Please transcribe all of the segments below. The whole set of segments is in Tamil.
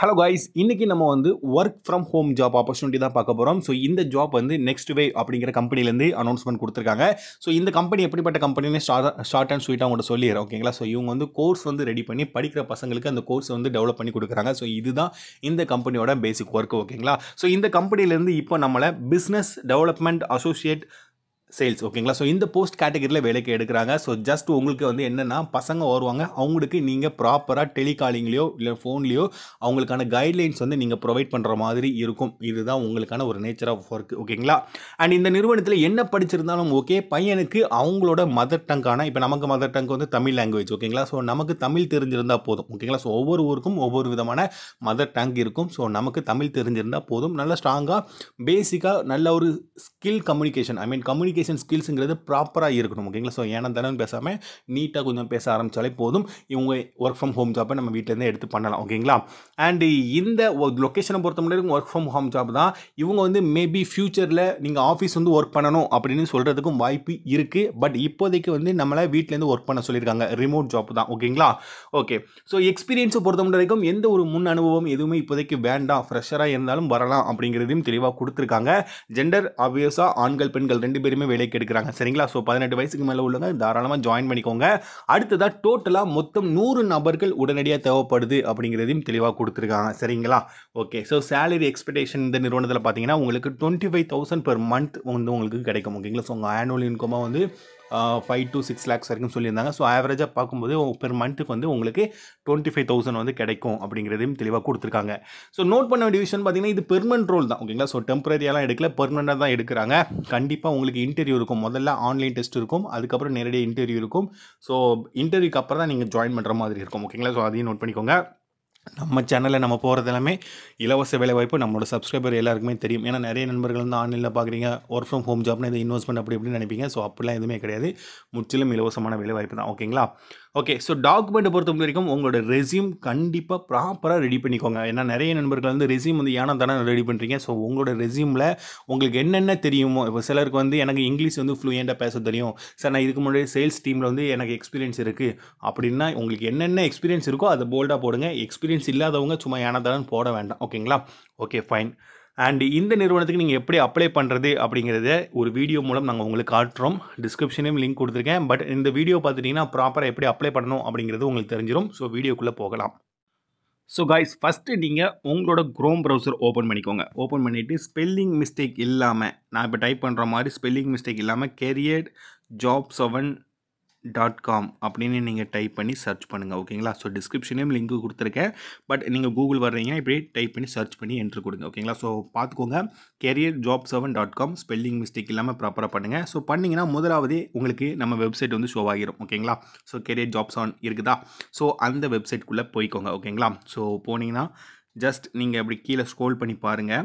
ஹலோ காய்ஸ் இன்றைக்கி நம்ம வந்து work from home job opportunity தான் பார்க்க போகிறோம் ஸோ இந்த ஜாப் வந்து நெக்ஸ்ட் வே அப்படிங்கிற கம்பெனிலேருந்து அனௌன்ஸ்மெண்ட் கொடுத்துருக்காங்க ஸோ இந்த கம்பெனி எப்படிப்பட்ட கம்பெனியே ஸ்டார்ட் ஷார்ட் அண்ட் ஸ்வீட்டாக அவங்க சொல்லிடுறேன் ஓகேங்களா ஸோ இவங்க வந்து கோர்ஸ் வந்து ரெடி பண்ணி படிக்கிற பசங்களுக்கு அந்த கோர்ஸ் வந்து டெவலப் பண்ணி கொடுக்குறாங்க ஸோ இதுதான் இந்த கம்பெனியோட பேசிக் ஒர்க் ஓகேங்களா ஸோ இந்த கம்பெனிலேருந்து இப்போ நம்மளை பிஸ்னஸ் டெவலப்மெண்ட் அசோசியேட் சேல்ஸ் ஓகேங்களா ஸோ இந்த போஸ்ட் கேட்டகரியில் வேலைக்கு எடுக்கிறாங்க ஸோ ஜஸ்ட் உங்களுக்கு வந்து என்னென்னா பசங்க வருவாங்க அவங்களுக்கு நீங்கள் ப்ராப்பராக டெலிகாலிங்லேயோ இல்லை ஃபோன்லேயோ அவங்களுக்கான கைட்லைன்ஸ் வந்து நீங்கள் ப்ரொவைட் பண்ணுற மாதிரி இருக்கும் இதுதான் உங்களுக்கான ஒரு நேச்சர் ஆஃப் ஒர்க் ஓகேங்களா அண்ட் இந்த நிறுவனத்தில் என்ன படிச்சிருந்தாலும் ஓகே பையனுக்கு அவங்களோட மதர் டங்கான இப்போ நமக்கு மதர் டங்க் வந்து தமிழ் லாங்குவேஜ் ஓகேங்களா ஸோ நமக்கு தமிழ் தெரிஞ்சிருந்தால் போதும் ஓகேங்களா ஸோ ஒவ்வொரு ஊருக்கும் ஒவ்வொரு விதமான மதர் டங் இருக்கும் ஸோ நமக்கு தமிழ் தெரிஞ்சிருந்தால் போதும் நல்லா ஸ்ட்ராங்காக பேசிக்காக நல்ல ஒரு skill communication I mean communication communication ஸ்கில்ஸுங்கிறது ப்ராப்பராக இருக்கணும் ஓகேங்களா ஸோ ஏன்னா தானே பேசாமல் நீட்டாக கொஞ்சம் பேச ஆரம்பித்தாலே போதும் இவங்க ஒர்க் ஃப்ரம் ஹோம் ஜாப்பை நம்ம வீட்டிலேருந்து எடுத்து பண்ணலாம் ஓகேங்களா அண்டு இந்த லொக்கேஷனை பொறுத்த முடியும் ஒர்க் ஃப்ரம் ஹோம் ஜாப் தான் இவங்க வந்து மேபி ஃப்யூச்சரில் நீங்கள் ஆஃபீஸ் வந்து ஒர்க் பண்ணணும் அப்படின்னு சொல்கிறதுக்கும் வாய்ப்பு இருக்குது பட் இப்போதைக்கு வந்து நம்மளை வீட்டிலேருந்து ஒர்க் பண்ண சொல்லியிருக்காங்க ரிமோட் ஜாப் தான் ஓகேங்களா ஓகே ஸோ எக்ஸ்பீரியன்ஸை பொறுத்த வரைக்கும் எந்த ஒரு முன் அனுபவம் எதுவுமே இப்போதைக்கு வேண்டாம் ஃப்ரெஷராக இருந்தாலும் வரலாம் அப்படிங்கிறதையும் தெளிவாக கொடுத்துருக்காங்க ஜெண்டர் ஆப்வியஸாக ஆண்கள் பெண்கள் ரெண்டு பேருமே வேலைக்கு எடுக்கிறாங்க சரிங்களா ஸோ பதினெட்டு வயசுக்கு மேலே உள்ளவங்க தாராளமாக ஜாயின் பண்ணிக்கோங்க அடுத்ததாக டோட்டலாக மொத்தம் நூறு நபர்கள் உடனடியாக தேவைப்படுது அப்படிங்கிறதையும் தெளிவாக கொடுத்துருக்காங்க சரிங்களா ஓகே ஸோ சேலரி எக்ஸ்பெக்டேஷன் இந்த நிறுவனத்தில் பார்த்தீங்கன்னா உங்களுக்கு twenty five thousand per month வந்து உங்களுக்கு கிடைக்கும் ஓகேங்களா ஸோ உங்கள் ஆனுவல் இன்கமாக வந்து ஃபைவ் டு சிக்ஸ் லேக்ஸ் வரைக்கும் சொல்லியிருந்தாங்க ஸோ ஆவரேஜாக பார்க்கும்போது பெர் மந்த்துக்கு வந்து உங்களுக்கு டுவெண்ட்டி ஃபைவ் தௌசண்ட் வந்து கிடைக்கும் அப்படிங்கிறதையும் தெளிவாக கொடுத்துருக்காங்க ஸோ நோட் பண்ண வேண்டிய விஷயம் பார்த்தீங்கன்னா இது பெர்மனன்ட் ரோல் தான் ஓகேங்களா ஸோ டெம்பரரியெல்லாம் எடுக்கல பெர்மெண்ட்டாக தான் எடுக்கிறாங்க கண்டிப்பாக உங்களுக்கு இன்டர்வியூ இருக்கும் முதல்ல ஆன்லைன் டெஸ்ட் இருக்கும் அதுக்கப்புறம் நேரடியாக இன்டர்வியூ இருக்கும் ஸோ இன்டர்வியூக்கு அப்புறம் தான் நீங்கள் ஜாயின் பண்ணுற மாதிரி இருக்கும் ஓகேங்களா ஸோ அதையும் நோட் பண்ணிக்கோங்க நம்ம சேனலில் நம்ம போகிறது எல்லாமே இலவச வேலைவாய்ப்பு நம்மளோட சப்ஸ்கிரைபர் எல்லாருக்குமே தெரியும் ஏன்னா நிறைய நண்பர்கள் வந்து ஆன்லைனில் பார்க்குறீங்க ஒர்க் ஃப்ரம் ஹோம் ஜாப்னு இது இன்வெஸ்ட்மெண்ட் அப்படி இப்படின்னு நினைப்பீங்க ஸோ அப்படிலாம் எதுவுமே கிடையாது முற்றிலும் இலவசமான வேலைவாய்ப்பு தான் ஓகேங்களா ஓகே ஸோ டாக்குமெண்ட் பொறுத்த வரைக்கும் உங்களோட ரெசியூம் கண்டிப்பாக ப்ராப்பராக ரெடி பண்ணிக்கோங்க ஏன்னா நிறைய நண்பர்கள் வந்து ரெசியூம் வந்து ஏனா தானே ரெடி பண்ணுறீங்க ஸோ உங்களோட ரெசியூமில் உங்களுக்கு என்னென்ன தெரியுமோ இப்போ சிலருக்கு வந்து எனக்கு இங்கிலீஷ் வந்து ஃப்ளூயண்ட்டாக பேச தெரியும் சார் நான் இதுக்கு முன்னாடி சேல்ஸ் டீமில் வந்து எனக்கு எக்ஸ்பீரியன்ஸ் இருக்குது அப்படின்னா உங்களுக்கு என்னென்ன எக்ஸ்பீரியன்ஸ் இருக்கோ அதை போல்டாக போடுங்க எக்ஸ்பீரியன்ஸ் இல்லாதவங்க சும்மா ஏனா தானே போட வேண்டாம் ஓகேங்களா ஓகே ஃபைன் அண்ட் இந்த நிறுவனத்துக்கு நீங்கள் எப்படி அப்ளை பண்ணுறது அப்படிங்கிறத ஒரு வீடியோ மூலம் நாங்கள் உங்களுக்கு காட்டுறோம் டிஸ்கிரிப்ஷனையும் லிங்க் கொடுத்துருக்கேன் பட் இந்த வீடியோ பார்த்துட்டிங்கன்னா ப்ராப்பராக எப்படி அப்ளை பண்ணணும் அப்படிங்கிறது உங்களுக்கு தெரிஞ்சிடும் ஸோ வீடியோக்குள்ளே போகலாம் ஸோ காய்ஸ் ஃபஸ்ட்டு நீங்கள் உங்களோட க்ரோம் ப்ரௌசர் ஓப்பன் பண்ணிக்கோங்க ஓப்பன் பண்ணிவிட்டு ஸ்பெல்லிங் மிஸ்டேக் இல்லாமல் நான் இப்போ டைப் பண்ணுற மாதிரி ஸ்பெல்லிங் மிஸ்டேக் இல்லாமல் career job seven dot com அப்படின்னு நீங்கள் டைப் பண்ணி சர்ச் பண்ணுங்கள் ஓகேங்களா ஸோ டிஸ்கிரிப்ஷனையும் லிங்க் கொடுத்துருக்கேன் பட் நீங்கள் கூகுள் வர்றீங்கன்னா இப்படி டைப் பண்ணி சர்ச் பண்ணி என்ட்ரு கொடுங்க ஓகேங்களா ஸோ பார்த்துக்கோங்க career job seven dot com spelling mistake இல்லாமல் ப்ராப்பராக பண்ணுங்கள் ஸோ பண்ணிங்கன்னா முதலாவது உங்களுக்கு நம்ம வெப்சைட் வந்து ஷோ ஆகிரும் ஓகேங்களா ஸோ கேரியர் ஜாப் செவன் இருக்குதா ஸோ அந்த வெப்சைட்குள்ளே போய்க்கோங்க ஓகேங்களா ஸோ போனீங்கன்னா ஜஸ்ட் நீங்கள் அப்படி கீழே ஸ்க்ரோல் பண்ணி பாருங்கள்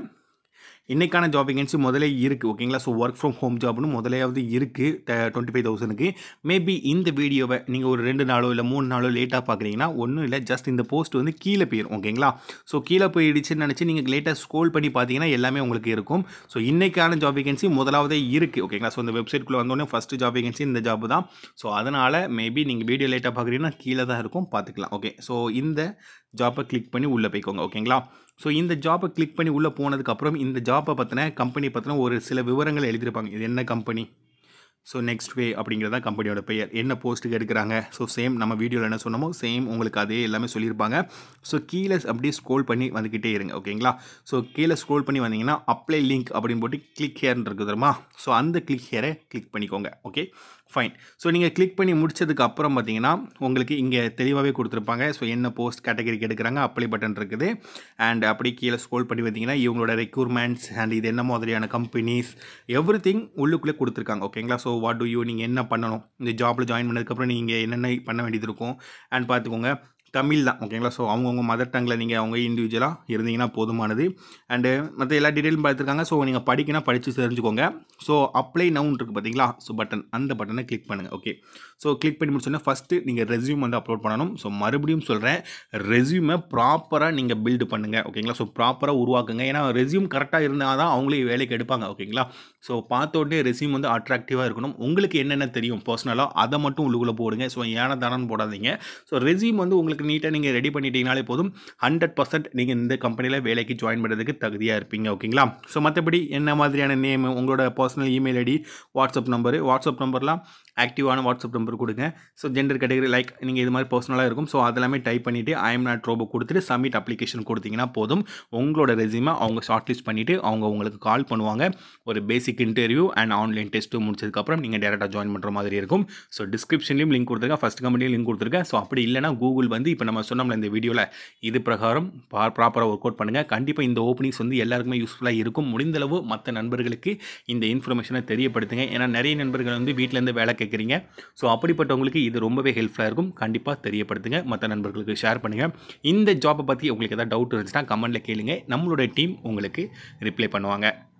இன்றைக்கான ஜாப் வேகன்சி முதலே இருக்குது ஓகேங்களா ஸோ ஒர்க் ஃப்ரம் ஹோம் ஜாப்னு முதலையாவது இருக்குது டுவெண்ட்டி ஃபைவ் தௌசண்ட்க்கு மேபி இந்த வீடியோவை நீங்கள் ஒரு ரெண்டு நாளோ இல்லை மூணு நாளோ லேட்டாக பார்க்குறீங்கன்னா ஒன்றும் இல்லை ஜஸ்ட் இந்த போஸ்ட் வந்து கீழே போயிடும் ஓகேங்களா ஸோ கீழே போயிடுச்சுன்னு நினச்சி நீங்கள் லேட்டாக ஸ்கோல் பண்ணி பார்த்தீங்கன்னா எல்லாமே உங்களுக்கு இருக்கும் ஸோ இன்றைக்கான ஜாப் வேகன்சி முதலாவதே இருக்குது ஓகேங்களா ஸோ இந்த வெப்சைட்குள்ளே வந்தோடனே ஃபஸ்ட்டு ஜாப் வேகன்சி இந்த ஜாப் தான் ஸோ அதனால் மேபி நீங்கள் வீடியோ லேட்டாக பார்க்குறீங்கன்னா கீழே தான் இருக்கும் பார்த்துக்கலாம் ஓகே ஸோ இந்த ஜாப்பை கிளிக் பண்ணி உள்ளே போய்க்கோங்க ஓகேங்களா ஸோ இந்த ஜாப்பை கிளிக் பண்ணி உள்ளே போனதுக்கப்புறம் இந்த ஜாப் ஜாப்பை பற்றின கம்பெனி பற்றின ஒரு சில விவரங்கள் எழுதியிருப்பாங்க இது என்ன கம்பெனி ஸோ நெக்ஸ்ட் வே அப்படிங்கிறதா கம்பெனியோட பெயர் என்ன போஸ்ட்டுக்கு எடுக்கிறாங்க ஸோ சேம் நம்ம வீடியோவில் என்ன சொன்னோமோ சேம் உங்களுக்கு அதே எல்லாமே சொல்லியிருப்பாங்க ஸோ கீழே அப்படியே ஸ்க்ரோல் பண்ணி வந்துக்கிட்டே இருங்க ஓகேங்களா ஸோ கீழே ஸ்க்ரோல் பண்ணி வந்தீங்கன்னா அப்ளை லிங்க் அப்படின்னு போட்டு கிளிக் ஹேர்னு இருக்குது தெரியுமா ஸோ அந்த கிளிக் ஹேரை கிளிக் பண்ணிக்கோங்க ஓகே ஃபைன் ஸோ நீங்கள் கிளிக் பண்ணி முடிச்சதுக்கு அப்புறம் பார்த்தீங்கன்னா உங்களுக்கு இங்கே தெளிவாகவே கொடுத்துருப்பாங்க ஸோ என்ன போஸ்ட் கேட்டகரிக்கு எடுக்கிறாங்க அப்ளை பட்டன் இருக்குது அண்ட் அப்படி கீழே ஸ்கோல் பண்ணி பார்த்தீங்கன்னா இவங்களோட ரெக்யூர்மெண்ட்ஸ் அண்ட் இது என்ன மாதிரியான கம்பெனிஸ் எவ்ரி திங் உள்ளுக்குள்ளே கொடுத்துருக்காங்க ஓகேங்களா ஸோ வாட் டூ யூ நீங்கள் என்ன பண்ணணும் இந்த ஜாப்பில் ஜாயின் பண்ணதுக்கப்புறம் நீங்கள் என்னென்ன பண்ண வேண்டியது இருக்கும் அண்ட் பார்த்துக்கோங்க தமிழ் தான் ஓகேங்களா ஸோ அவங்கவுங்க மதர் டங்கில் நீங்கள் அவங்க இண்டிவிஜுவலாக இருந்தீங்கன்னா போதுமானது அண்டு மற்ற எல்லா டீட்டெயிலும் பார்த்துருக்காங்க ஸோ நீங்கள் படிக்கணும் படித்து தெரிஞ்சுக்கோங்க ஸோ அப்ளை நவுன் இருக்குது பார்த்தீங்களா ஸோ பட்டன் அந்த பட்டனை கிளிக் பண்ணுங்கள் ஓகே ஸோ கிளிக் பண்ணி முடிச்சோன்னா ஃபஸ்ட்டு நீங்கள் ரெசியூம் வந்து அப்லோட் பண்ணணும் ஸோ மறுபடியும் சொல்கிறேன் ரெசியூமை ப்ராப்பராக நீங்கள் பில்டு பண்ணுங்கள் ஓகேங்களா ஸோ ப்ராப்பராக உருவாக்குங்க ஏன்னா ரெசியூம் கரெக்டாக இருந்தால் தான் அவங்களே வேலைக்கு எடுப்பாங்க ஓகேங்களா ஸோ பார்த்த உடனே ரெசியூம் வந்து அட்ராக்டிவாக இருக்கணும் உங்களுக்கு என்னென்ன தெரியும் பர்சனலாக அதை மட்டும் உள்ளுக்குள்ளே போடுங்க ஸோ ஏன்னா தானன்னு போடாதீங்க ஸோ ரெசியூம் வந்து உங்களுக்கு நீட்டாக நீங்கள் ரெடி பண்ணிட்டீங்கனாலே போதும் ஹண்ட்ரட் பர்சன்ட் நீங்கள் இந்த கம்பெனியில் வேலைக்கு ஜாயின் பண்ணுறதுக்கு தகுதியாக இருப்பீங்க ஓகேங்களா ஸோ மற்றபடி என்ன மாதிரியான நேம் உங்களோட personal email ID WhatsApp number WhatsApp நம்பர்லாம் ஆக்டிவான வாட்ஸ்அப் நம்பர் கொடுங்க ஸோ ஜெண்டர் கேட்டகரி லைக் நீங்கள் இது மாதிரி பர்சனலாக இருக்கும் ஸோ அதெல்லாமே டைப் பண்ணிவிட்டு ஐஎம் நாட் ரோபோ கொடுத்துட்டு சப்மிட் அப்ளிகேஷன் கொடுத்தீங்கன்னா போதும் உங்களோட ரெசியூமை அவங்க ஷார்ட் லிஸ்ட் பண்ணிவிட்டு அவங்க உங்களுக்கு கால் பண்ணுவாங்க ஒரு basic basic interview and online test முடிச்சதுக்கப்புறம் நீங்கள் டேரெக்டாக ஜாயின் பண்ணுற மாதிரி இருக்கும் ஸோ டிஸ்கிரிப்ஷன்லையும் லிங்க் கொடுத்துருக்கேன் ஃபஸ்ட் கம்பெனியும் லிங்க் கொடுத்துருக்கேன் ஸோ அப்படி இல்லைனா கூகுள் வந்து இப்போ நம்ம சொன்னோம்ல இந்த வீடியோவில் இது பிரகாரம் ப்ராப்பராக ஒர்க் அவுட் பண்ணுங்கள் கண்டிப்பாக இந்த ஓப்பனிங்ஸ் வந்து எல்லாருக்குமே யூஸ்ஃபுல்லாக இருக்கும் முடிந்தளவு மற்ற நண்பர்களுக்கு இந்த இன்ஃபர்மேஷனை தெரியப்படுத்துங்க ஏன்னா நிறைய நண்பர்கள் வந்து வீட்டிலேருந்து வேலை கேட்குறீங்க ஸோ அப்படிப்பட்டவங்களுக்கு இது ரொம்பவே ஹெல்ப்ஃபுல்லாக இருக்கும் கண்டிப்பாக தெரியப்படுத்துங்க மற்ற நண்பர்களுக்கு ஷேர் பண்ணுங்கள் இந்த ஜாப்பை பற்றி உங்களுக்கு எதாவது டவுட் இருந்துச்சுன்னா கமெண்ட்டில் கேளுங்க நம்மளுடைய டீம் உங்களுக்கு ரிப்ளை பண்ணுவாங்க